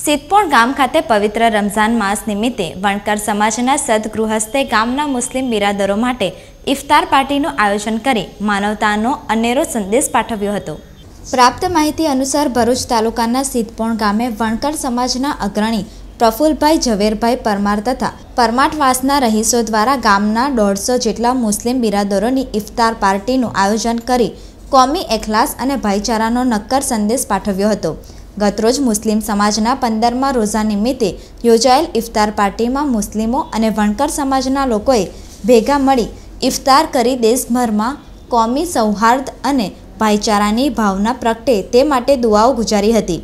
સિદપોણ ગામ ખાતે પવિત્ર રમઝાન માસ નિમિત્તે વણકર સમાજના સદગૃહસ્થે ગામના મુસ્લિમ બિરાદરો માટે ઇફતાર પાર્ટીનું આયોજન કરી માનવતાનો અનેરો સંદેશ પાઠવ્યો હતો પ્રાપ્ત માહિતી અનુસાર ભરૂચ તાલુકાના સિદ્ધપોણ ગામે વણકર સમાજના અગ્રણી પ્રફુલભાઈ ઝવેરભાઈ પરમાર તથા પરમાટવાસના રહીશો દ્વારા ગામના દોઢસો જેટલા મુસ્લિમ બિરાદરોની ઇફતાર પાર્ટીનું આયોજન કરી કોમી એખલાસ અને ભાઈચારાનો નક્કર સંદેશ પાઠવ્યો હતો ગતરોજ મુસ્લિમ સમાજના પંદરમાં રોજા નિમિત્તે યોજાયેલ ઇફતાર પાર્ટીમાં મુસ્લિમો અને વણકર સમાજના લોકોએ ભેગા મળી ઇફતાર કરી દેશભરમાં કોમી સૌહાર્દ અને ભાઈચારાની ભાવના પ્રગટે તે માટે દુઆઓ ગુજારી હતી